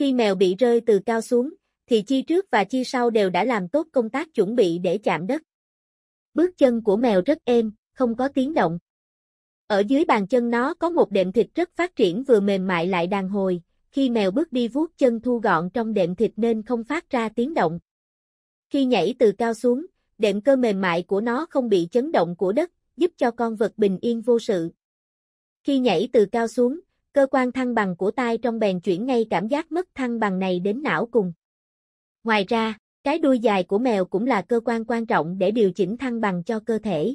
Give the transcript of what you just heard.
Khi mèo bị rơi từ cao xuống, thì chi trước và chi sau đều đã làm tốt công tác chuẩn bị để chạm đất. Bước chân của mèo rất êm, không có tiếng động. Ở dưới bàn chân nó có một đệm thịt rất phát triển vừa mềm mại lại đàn hồi, khi mèo bước đi vuốt chân thu gọn trong đệm thịt nên không phát ra tiếng động. Khi nhảy từ cao xuống, đệm cơ mềm mại của nó không bị chấn động của đất, giúp cho con vật bình yên vô sự. Khi nhảy từ cao xuống, cơ quan thăng bằng của tai trong bèn chuyển ngay cảm giác mất thăng bằng này đến não cùng. Ngoài ra, cái đuôi dài của mèo cũng là cơ quan quan trọng để điều chỉnh thăng bằng cho cơ thể.